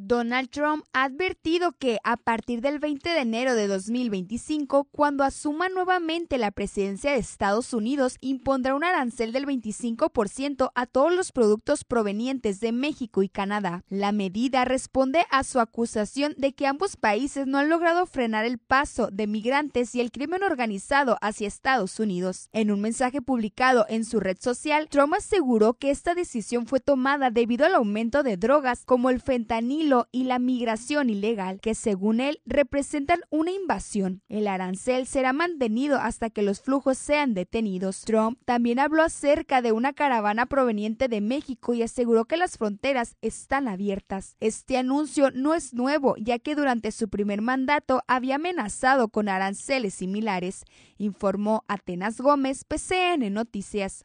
Donald Trump ha advertido que a partir del 20 de enero de 2025, cuando asuma nuevamente la presidencia de Estados Unidos, impondrá un arancel del 25% a todos los productos provenientes de México y Canadá. La medida responde a su acusación de que ambos países no han logrado frenar el paso de migrantes y el crimen organizado hacia Estados Unidos. En un mensaje publicado en su red social, Trump aseguró que esta decisión fue tomada debido al aumento de drogas como el fentanil y la migración ilegal, que según él representan una invasión. El arancel será mantenido hasta que los flujos sean detenidos. Trump también habló acerca de una caravana proveniente de México y aseguró que las fronteras están abiertas. Este anuncio no es nuevo, ya que durante su primer mandato había amenazado con aranceles similares, informó Atenas Gómez, PCN Noticias.